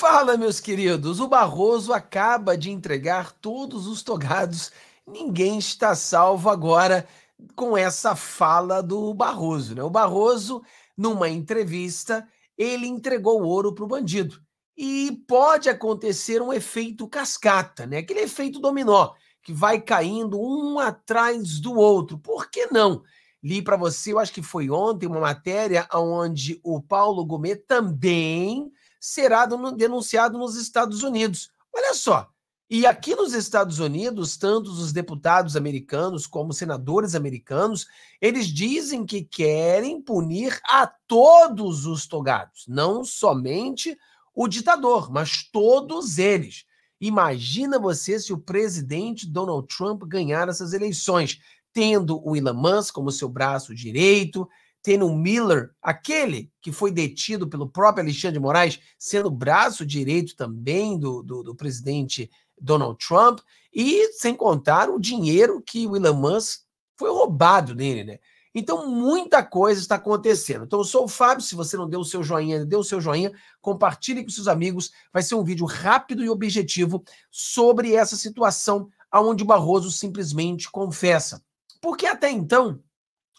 Fala, meus queridos. O Barroso acaba de entregar todos os togados. Ninguém está salvo agora com essa fala do Barroso. Né? O Barroso, numa entrevista, ele entregou ouro para o bandido. E pode acontecer um efeito cascata, né? aquele efeito dominó, que vai caindo um atrás do outro. Por que não? Li para você, eu acho que foi ontem, uma matéria onde o Paulo Gomes também será denunciado nos Estados Unidos. Olha só. E aqui nos Estados Unidos, tanto os deputados americanos como senadores americanos, eles dizem que querem punir a todos os togados, não somente o ditador, mas todos eles. Imagina você se o presidente Donald Trump ganhar essas eleições, tendo o Elon Musk como seu braço direito, Teno Miller, aquele que foi detido pelo próprio Alexandre de Moraes, sendo braço direito também do, do, do presidente Donald Trump, e sem contar o dinheiro que o Elon Musk foi roubado dele, né? Então, muita coisa está acontecendo. Então, eu sou o Fábio. Se você não deu o seu joinha, deu o seu joinha, compartilhe com seus amigos. Vai ser um vídeo rápido e objetivo sobre essa situação aonde Barroso simplesmente confessa. Porque até então,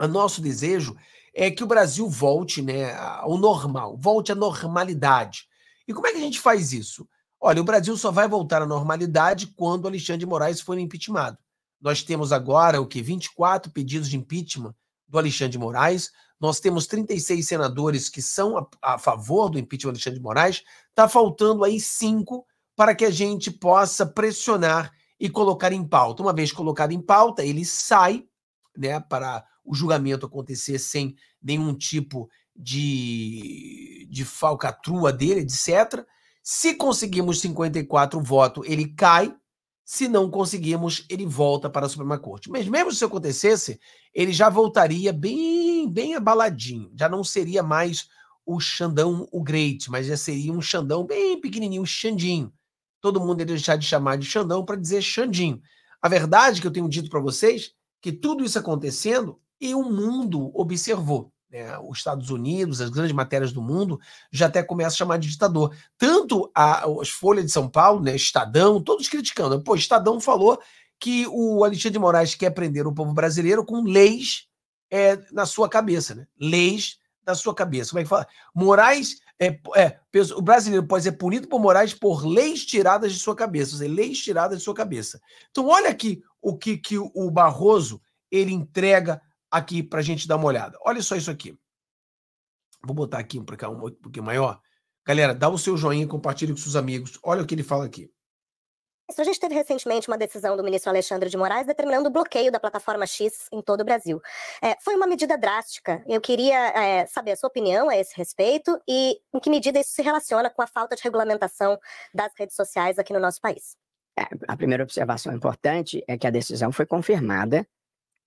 o nosso desejo é que o Brasil volte né, ao normal, volte à normalidade. E como é que a gente faz isso? Olha, o Brasil só vai voltar à normalidade quando Alexandre de Moraes for impeachmentado. Nós temos agora o que 24 pedidos de impeachment do Alexandre de Moraes. Nós temos 36 senadores que são a, a favor do impeachment do Alexandre de Moraes. Está faltando aí cinco para que a gente possa pressionar e colocar em pauta. Uma vez colocado em pauta, ele sai né, para o julgamento acontecer sem nenhum tipo de, de falcatrua dele, etc. Se conseguirmos 54 votos, ele cai. Se não conseguirmos, ele volta para a Suprema Corte. Mas mesmo se acontecesse, ele já voltaria bem, bem abaladinho. Já não seria mais o Xandão o Great, mas já seria um Xandão bem pequenininho, um Xandinho. Todo mundo ia deixar de chamar de Xandão para dizer Xandinho. A verdade que eu tenho dito para vocês que tudo isso acontecendo e o mundo observou. Né? Os Estados Unidos, as grandes matérias do mundo, já até começa a chamar de ditador. Tanto a, as Folhas de São Paulo, né? Estadão, todos criticando. Pô, Estadão falou que o Alexandre de Moraes quer prender o povo brasileiro com leis é, na sua cabeça, né? Leis na sua cabeça. Como é que fala? Moraes é, é, o brasileiro pode ser punido por Moraes por leis tiradas de sua cabeça, ou seja, leis tiradas de sua cabeça. Então, olha aqui o que, que o Barroso ele entrega aqui para a gente dar uma olhada. Olha só isso aqui. Vou botar aqui para cá um pouquinho maior. Galera, dá o seu joinha, compartilhe com seus amigos. Olha o que ele fala aqui. A gente teve recentemente uma decisão do ministro Alexandre de Moraes determinando o bloqueio da plataforma X em todo o Brasil. É, foi uma medida drástica. Eu queria é, saber a sua opinião a esse respeito e em que medida isso se relaciona com a falta de regulamentação das redes sociais aqui no nosso país. É, a primeira observação importante é que a decisão foi confirmada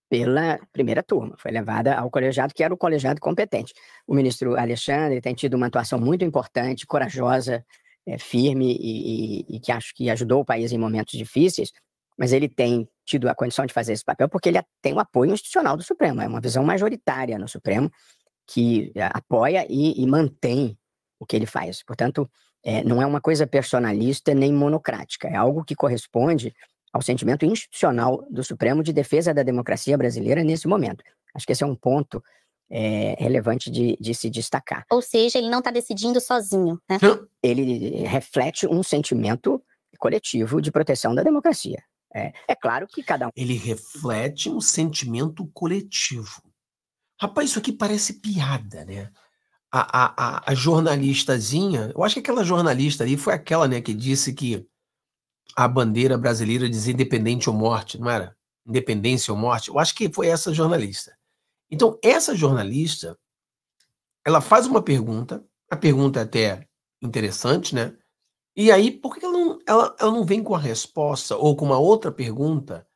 pela primeira turma, foi levada ao colegiado, que era o colegiado competente. O ministro Alexandre tem tido uma atuação muito importante, corajosa, é, firme e, e, e, que acho que ajudou o país em momentos difíceis, mas ele tem tido a condição de fazer esse papel porque ele tem o apoio institucional do Supremo, é uma visão majoritária no Supremo que é, apoia e, e mantém o que ele faz. Portanto, é, não é uma coisa personalista nem monocrática, é algo que corresponde ao sentimento institucional do Supremo de defesa da democracia brasileira nesse momento. Acho que esse é um ponto é, relevante de, de, se destacar. Ou seja, ele não está decidindo sozinho, né? Ele eh, reflete um sentimento coletivo de proteção da democracia. É, é claro que cada um. Ele reflete um sentimento coletivo. Rapaz, isso aqui parece piada, né? A, a, a, jornalistazinha, eu acho que aquela jornalista ali foi aquela né, que disse que a bandeira brasileira diz independente ou morte, não era? Independência ou morte? Eu acho que foi essa jornalista. Então, essa jornalista, ela faz uma pergunta, a pergunta é até interessante, né? E aí, por que ela não, ela, ela não vem com a resposta ou com uma outra pergunta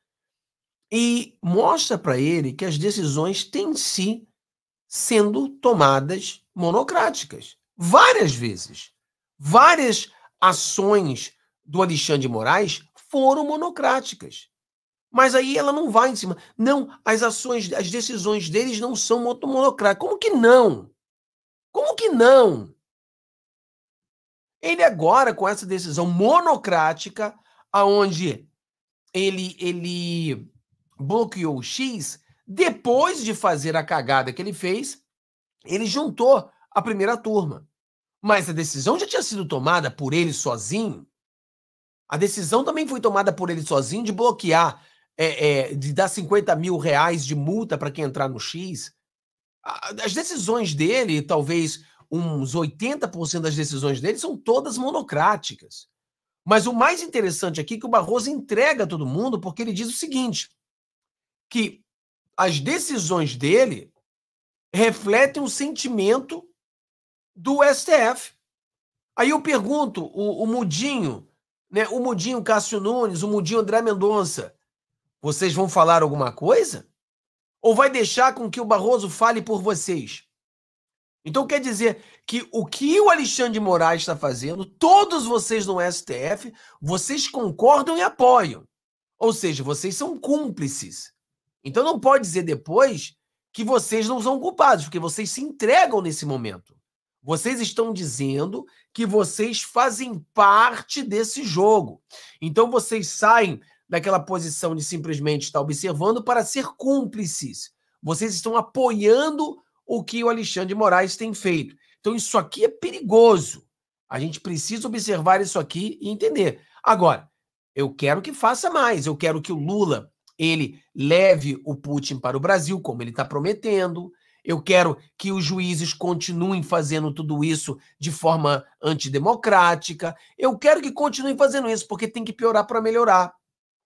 e mostra para ele que as decisões têm si sendo tomadas monocráticas? Várias vezes. Várias ações do Alexandre de Moraes foram monocráticas. Mas aí ela não vai em cima. Não, as ações, as decisões deles não são monocráticas. Como que não? Como que não? Ele agora, com essa decisão monocrática, aonde ele, ele bloqueou o X, depois de fazer a cagada que ele fez, ele juntou a primeira turma. Mas a decisão já tinha sido tomada por ele sozinho, a decisão também foi tomada por ele sozinho de bloquear, é, é, de dar 50 mil reais de multa para quem entrar no X. As decisões dele, talvez uns 80% das decisões dele, são todas monocráticas. Mas o mais interessante aqui é que o Barroso entrega a todo mundo, porque ele diz o seguinte: que as decisões dele refletem um sentimento do STF. Aí eu pergunto, o, o Mudinho né? O Mudinho Cássio Nunes, o Mudinho André Mendonça. Vocês vão falar alguma coisa? Ou vai deixar com que o Barroso fale por vocês? Então quer dizer que o que o Alexandre de Moraes está fazendo, todos vocês no STF, vocês concordam e apoiam. Ou seja, vocês são cúmplices. Então não pode dizer depois que vocês não são culpados, porque vocês se entregam nesse momento. Vocês estão dizendo que vocês fazem parte desse jogo. Então vocês saem daquela posição de simplesmente estar observando para ser cúmplices. Vocês estão apoiando o que o Alexandre de Moraes tem feito. Então isso aqui é perigoso. A gente precisa observar isso aqui e entender. Agora, eu quero que faça mais. Eu quero que o Lula ele leve o Putin para o Brasil, como ele está prometendo. Eu quero que os juízes continuem fazendo tudo isso de forma antidemocrática. Eu quero que continuem fazendo isso, porque tem que piorar para melhorar.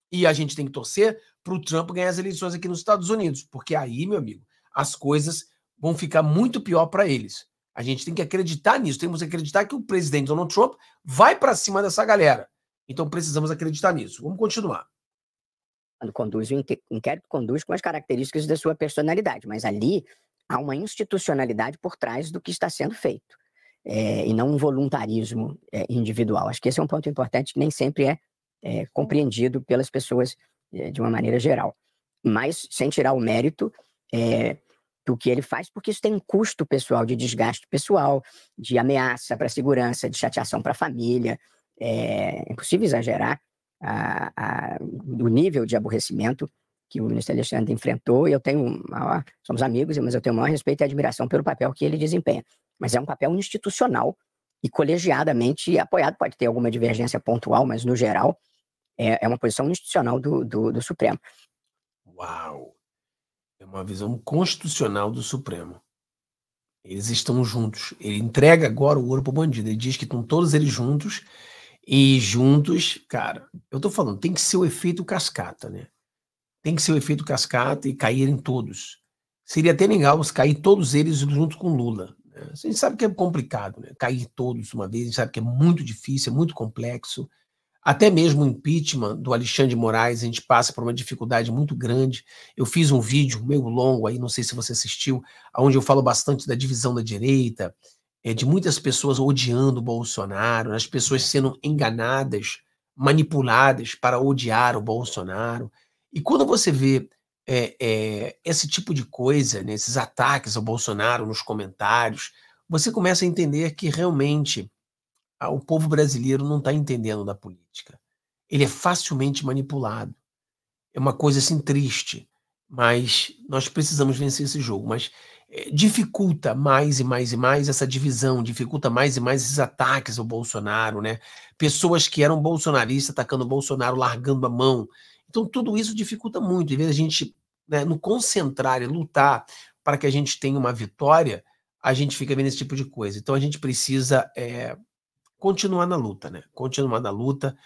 E a gente tem que torcer para o Trump ganhar as eleições aqui nos Estados Unidos, porque aí, meu amigo, as coisas vão ficar muito pior para eles. A gente tem que acreditar nisso, temos que acreditar que o presidente Donald Trump vai para cima dessa galera. Então precisamos acreditar nisso. Vamos continuar quando conduz o inquérito, conduz com as características da sua personalidade, mas ali há uma institucionalidade por trás do que está sendo feito, é, e não um voluntarismo é, individual. Acho que esse é um ponto importante que nem sempre é, é compreendido pelas pessoas eh, de uma maneira geral. Mas, sem tirar o mérito do que ele faz, porque isso tem um custo pessoal de desgaste pessoal, de ameaça para a segurança, de chateação para a família. É, é impossível exagerar a, a, o nível de aborrecimento que o ministro Alexandre enfrentou, e eu tenho somos amigos, mas eu tenho o maior respeito e admiração pelo papel que ele desempenha. Mas é um papel institucional e colegiadamente apoiado, pode ter alguma divergência pontual, mas no geral é, é uma posição institucional do, do, do Supremo. Uau! É uma visão constitucional do Supremo. Eles estão juntos. Ele entrega agora o ouro para o bandido. Ele diz que estão todos eles juntos. E juntos, cara, eu tô falando, tem que ser o efeito cascata, né? tem que ser o efeito cascata e em todos. Seria até legal cair todos eles junto com Lula. Né? A gente sabe que é complicado, né? cair todos uma vez, a gente sabe que é muito difícil, é muito complexo. Até mesmo o impeachment do Alexandre de Moraes, a gente passa por uma dificuldade muito grande. Eu fiz um vídeo meio longo aí, não sei se você assistiu, onde eu falo bastante da divisão da direita, é, de muitas pessoas odiando o Bolsonaro, as pessoas sendo enganadas, manipuladas para odiar o Bolsonaro. E quando você vê é, é, esse tipo de coisa, né, esses ataques ao Bolsonaro nos comentários, você começa a entender que realmente ah, o povo brasileiro não está entendendo da política. Ele é facilmente manipulado. É uma coisa assim triste, mas nós precisamos vencer esse jogo. Mas é, dificulta mais e mais e mais essa divisão, dificulta mais e mais esses ataques ao Bolsonaro, né? Pessoas que eram bolsonaristas atacando o Bolsonaro, largando a mão então, tudo isso dificulta muito. Em vez a gente né, no concentrar e lutar para que a gente tenha uma vitória, a gente fica vendo esse tipo de coisa. Então, a gente precisa é, continuar na luta, né? Continuar na luta.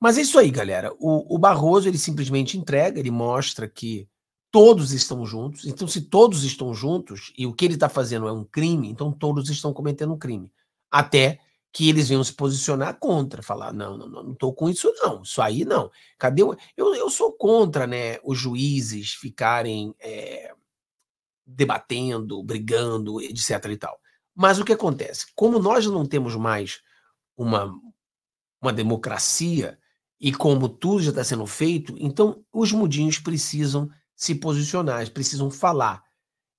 Mas é isso aí, galera. O, o Barroso, ele simplesmente entrega, ele mostra que todos estão juntos. Então, se todos estão juntos e o que ele está fazendo é um crime, então todos estão cometendo um crime. Até que eles venham se posicionar contra, falar, não, não, não estou com isso não, isso aí não. Cadê o... eu, eu sou contra, né, os juízes ficarem é, debatendo, brigando, etc e tal. Mas o que acontece? Como nós não temos mais uma, uma democracia e como tudo já está sendo feito, então os mudinhos precisam se posicionar, precisam falar.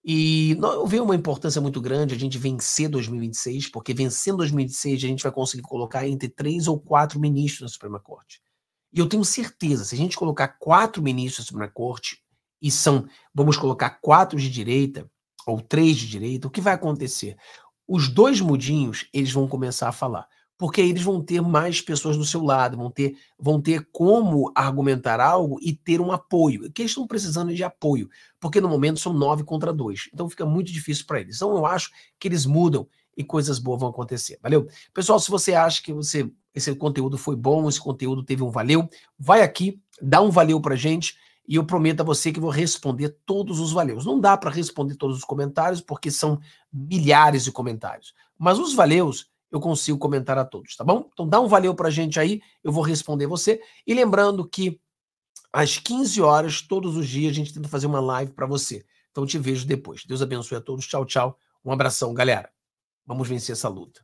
E eu vejo uma importância muito grande a gente vencer 2026, porque vencendo 2026 a gente vai conseguir colocar entre três ou quatro ministros na Suprema Corte. E eu tenho certeza, se a gente colocar quatro ministros na Suprema Corte, e são, vamos colocar quatro de direita, ou três de direita, o que vai acontecer? Os dois mudinhos, eles vão começar a falar porque aí eles vão ter mais pessoas do seu lado, vão ter, vão ter como argumentar algo e ter um apoio. Que eles estão precisando de apoio, porque no momento são nove contra dois. Então fica muito difícil para eles. Então eu acho que eles mudam e coisas boas vão acontecer. Valeu? Pessoal, se você acha que você esse conteúdo foi bom, esse conteúdo teve um valeu, vai aqui, dá um valeu para gente e eu prometo a você que vou responder todos os valeus. Não dá para responder todos os comentários porque são milhares de comentários, mas os valeus eu consigo comentar a todos, tá bom? Então dá um valeu pra gente aí, eu vou responder você. E lembrando que às 15 horas, todos os dias, a gente tenta fazer uma live para você. Então te vejo depois. Deus abençoe a todos. Tchau, tchau. Um abração, galera. Vamos vencer essa luta.